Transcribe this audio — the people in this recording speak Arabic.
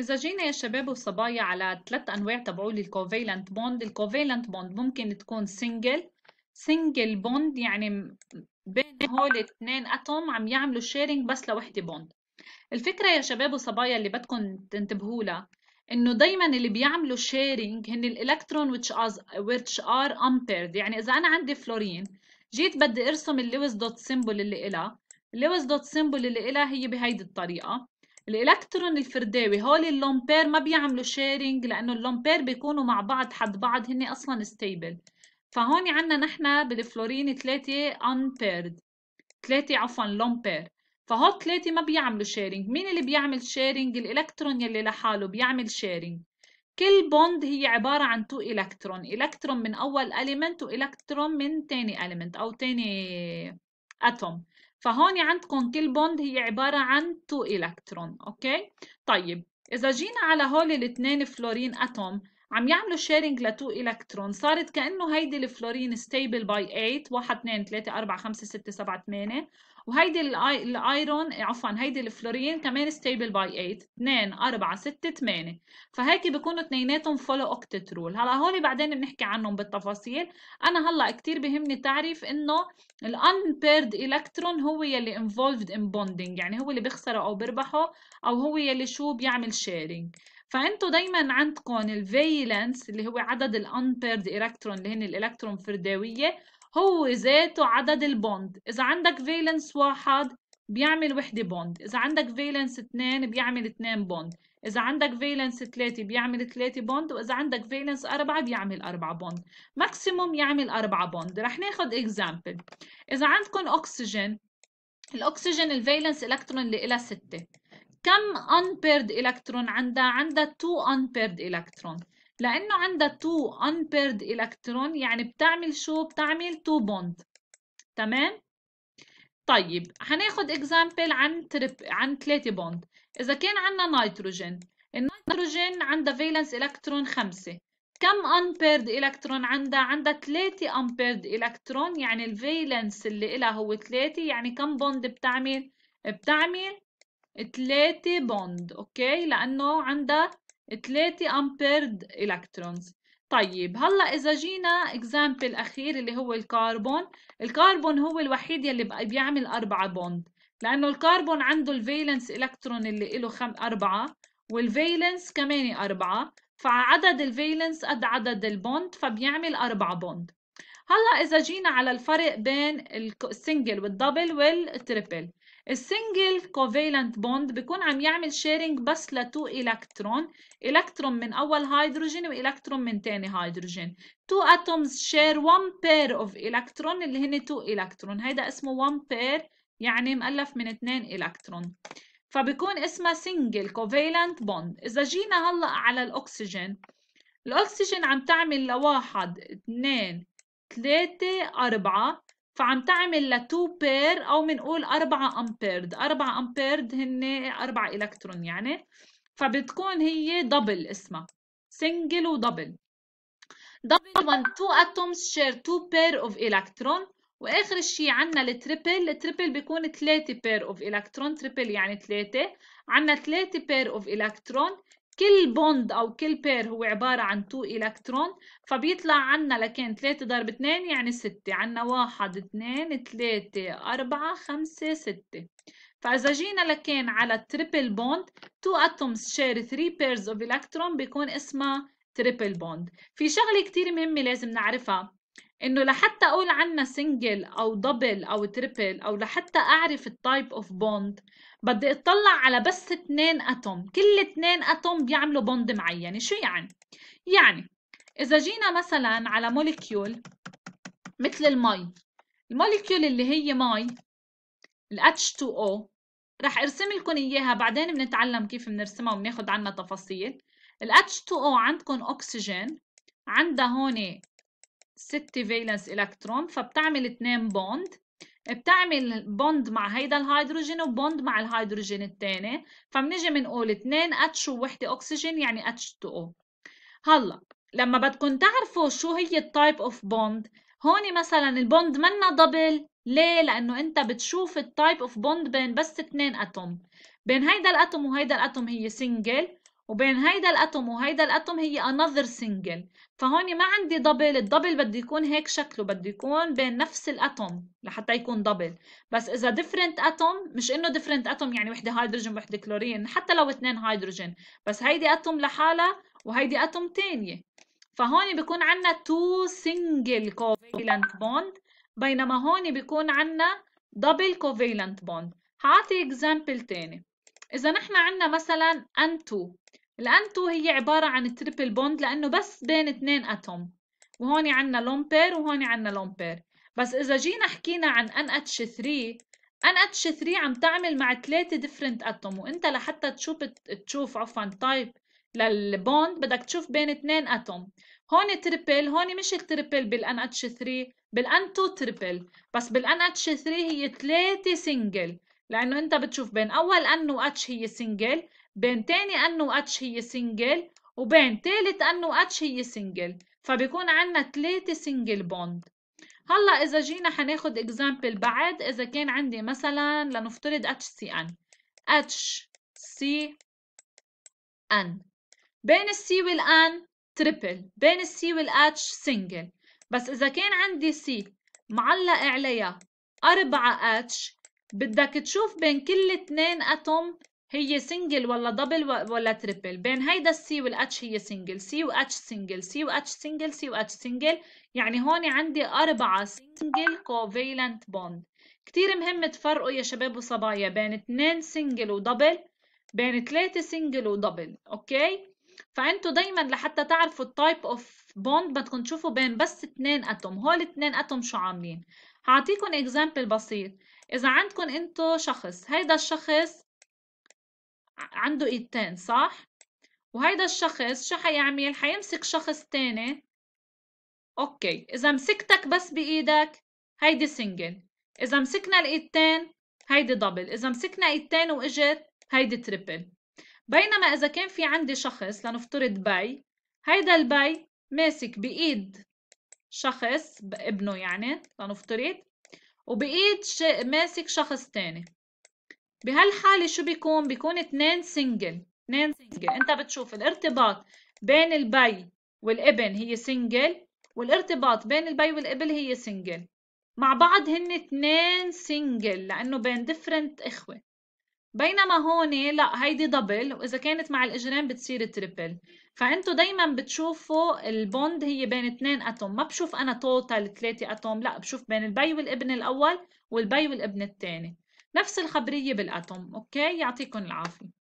إذا جينا يا شباب وصبايا على ثلاث أنواع لي الكوفيلنت بوند، الكوفيلنت بوند ممكن تكون سنجل، سنجل بوند يعني بين هول اثنين أتوم عم يعملوا شيرنج بس لوحدة بوند. الفكرة يا شباب وصبايا اللي بدكم تنتبهوا لها إنه دايما اللي بيعملوا شيرنج هن الإلكترون which are, which are unpaired، يعني إذا أنا عندي فلورين جيت بدي أرسم اللويس دوت سيمبل اللي إلها، اللويس دوت سيمبل اللي إلها هي بهيدي الطريقة. الالكترون الفرداوي هول اللومبير ما بيعملوا شيرنج لانه اللومبير بيكونوا مع بعض حد بعض هن اصلا ستيبل فهون عندنا نحن بالفلورين ثلاثة انبيرد ثلاثة عفوا لومبير فهول ثلاثة ما بيعملوا شيرنج مين اللي بيعمل شيرنج الالكترون يلي لحاله بيعمل شيرنج كل بوند هي عبارة عن تو إلكترون إلكترون من أول أليمنت وإلكترون من تاني أليمنت أو تاني أتوم فهون عندكم كل بوند هي عبارة عن 2 إلكترون أوكي طيب إذا جينا على هول الاثنين فلورين أتوم عم يعملوا شيرنج لتو الكترون صارت كانه هيدي الفلورين ستيبل باي 8 1 2 3 4 5 6 7 8 وهيدي الايرون عفوا هيدي الفلورين كمان ستيبل باي 8 2 4 6 8 فهيك بيكونوا اثنيناتهم فولو اوكتت رول هلا هول بعدين بنحكي عنهم بالتفاصيل انا هلا كثير بهمني تعرف انه الانبيرد الكترون هو يلي انفولفد ان بوندينج يعني هو اللي بيخسره او بيربحه او هو يلي شو بيعمل شيرنج فانتوا دايما عندكم الفيلنس اللي هو عدد الانبيرد الكترون اللي هن الالكترون فرداويه هو ذاته عدد البوند اذا عندك فيلنس واحد بيعمل وحده بوند اذا عندك فيلنس اثنين بيعمل اثنين بوند إذا عندك فيلنس ثلاثه بيعمل ثلاثه بوند وإذا عندك فيلنس اربعه بيعمل اربعه بوند ماكسيموم يعمل اربعه بوند رح ناخد اكزامبل إذا عندكم أكسجين الأكسجين الفيلنس إلكترون اللي إلها سته كم unpaired electron عندها؟ عندها 2 unpaired electron لأنه عندها 2 unpaired electron يعني بتعمل شو؟ بتعمل 2 bond تمام؟ طيب هناخد example عن ترب... عن 3 bond إذا كان عندنا نيتروجين النيتروجين عندها valence electron 5 كم unpaired electron عندها؟ عندها 3 unpaired electron يعني الفالنس اللي إلها هو 3 يعني كم بوند بتعمل؟ بتعمل ثلاثة بوند اوكي لانه عندها ثلاثة امبيرد الكترونز طيب هلا اذا جينا اكزامبل اخير اللي هو الكربون الكربون هو الوحيد يلي بيعمل أربعة بوند لانه الكربون عنده الفيلنس الكترون اللي له خم... أربعة والفيلنس كمان أربعة فعدد الفيلنس قد عدد البوند فبيعمل أربعة بوند هلا اذا جينا على الفرق بين السنجل والدبل والتريبل السنجل كوفالنت بوند بيكون عم يعمل شيرنج بس لتو الكترون الكترون من اول هيدروجين والكترون من ثاني هيدروجين تو اتومز شير وان بير اوف الكترون اللي هن تو الكترون هيدا اسمه وان بير يعني مؤلف من اثنين الكترون فبكون اسمها سنجل كوفالنت بوند اذا جينا هلا على الاكسجين الاكسجين عم تعمل لواحد اثنين ثلاثة أربعة فعم تعمل لتو بير او بنقول 4 امبيرد 4 امبيرد هن 4 الكترون يعني فبتكون هي دبل اسمها سنجل ودبل دبل وان تو اتومز شير تو بير اوف الكترون واخر شيء عندنا التريبل التريبل بيكون 3 بير اوف الكترون تريبل يعني 3 عندنا 3 بير اوف الكترون كل بوند أو كل بير هو عبارة عن 2 إلكترون فبيطلع عنا لكن 3 ضرب 2 يعني 6 عنا 1 2 3 4 5 6 فإذا جينا لكن على التريبل بوند 2 atoms share 3 pairs of electron بيكون اسمها تريبل بوند في شغلة كتير مهمة لازم نعرفها انه لحتى اقول عنا سنجل او دبل او تريبل او لحتى اعرف التايب اوف بوند بدي اطلع على بس اثنين اتوم كل اثنين اتوم بيعملوا بوند معينه شو يعني يعني اذا جينا مثلا على موليكيول مثل المي الموليكيول اللي هي مي ال H2O رح ارسم لكم اياها بعدين بنتعلم كيف بنرسمها وبناخذ عنها تفاصيل ال H2O عندكم اكسجين عندها هون 6 فالنس الكترون فبتعمل اثنين بوند بتعمل بوند مع هيدا الهيدروجين وبوند مع الهيدروجين الثاني فبنيجي بنقول اثنين اتش ووحده اكسجين يعني اتش تو او هلا لما بدكم تعرفوا شو هي التايب اوف بوند هون مثلا البوند منا دبل ليه لانه انت بتشوف التايب اوف بوند بين بس اثنين اتوم بين هيدا الاتوم وهيدا الاتوم هي سنجل وبين هيدا الاتوم وهيدا الاتوم هي another single فهون ما عندي دبل الدبل بده يكون هيك شكله بده يكون بين نفس الاتوم لحتى يكون دبل بس اذا different atom مش انه different atom يعني وحده هيدروجين وحده كلورين حتى لو اثنين هيدروجين بس هيدي اتوم لحالها وهيدي اتوم ثانيه فهون بيكون عندنا two single covalent bond بينما هون بيكون عندنا double covalent bond هعطي example ثاني إذا نحن عندنا مثلا أنتو الأنتو هي عبارة عن التريبل بوند لأنه بس بين اثنين أتوم وهون عندنا لومبير وهون عندنا لومبير بس إذا جينا حكينا عن NH3 NH3 عم تعمل مع ثلاثة ديفرنت أتوم وأنت لحتى تشوف تشوف عفوا تايب للبوند بدك تشوف بين اثنين أتوم هون تريبل هون مش التريبل بالان اتش 3 بالان 2 تريبل بس بالان اتش 3 هي ثلاثه سنجل لانه انت بتشوف بين اول و اتش هي سنجل بين تاني و اتش هي سنجل وبين تالت و اتش هي سنجل فبيكون عندنا تلاتة سنجل بوند هلا اذا جينا حناخد اكزامبل بعد اذا كان عندي مثلا لنفترض اتش سي ان اتش سي ان بين السي والان تريبل بين السي والاتش سنجل بس اذا كان عندي سي معلق عليها اربعة اتش بدك تشوف بين كل اتنين اتوم هي سنجل ولا دبل ولا تريبل بين هيدا السي والاتش هي سنجل سي واتش سنجل سي واتش سنجل سي واتش سنجل يعني هون عندي أربعة سنجل كوفيلنت بوند كتير مهم تفرقوا يا شباب وصبايا بين اتنين سنجل ودبل بين ثلاثة سنجل ودبل اوكي فانتوا دايما لحتى تعرفوا التايب اوف بوند بدكم تشوفوا بين بس اتنين اتوم هول اتنين اتوم شو عاملين هعطيكم اكزامبل بسيط إذا عندكم أنتو شخص هيدا الشخص عنده إيدتين صح؟ وهيدا الشخص شو حيعمل؟ حيمسك شخص تاني أوكي إذا مسكتك بس بإيدك هيدي سنجل إذا مسكنا الإيدتين هيدي دبل إذا مسكنا إيدتين وإجت هيدي تريبل بينما إذا كان في عندي شخص لنفترض بي هيدا البي ماسك بإيد شخص ابنه يعني لنفترض وبإيد ماسك شخص تاني بهالحالة شو بيكون؟ بيكون اتنين سنجل اتنين سنجل انت بتشوف الارتباط بين البي والابن هي سنجل والارتباط بين البي والابن هي سنجل مع بعض هن اتنين سنجل لأنه بين ديفرنت إخوة بينما هون لا هيدي دبل واذا كانت مع الاجرام بتصير تريبل فانتوا دايما بتشوفوا البوند هي بين اثنين اتوم ما بشوف انا توتال ثلاثة اتوم لا بشوف بين البي والابن الاول والبي والابن الثاني نفس الخبريه بالاتوم اوكي يعطيكم العافيه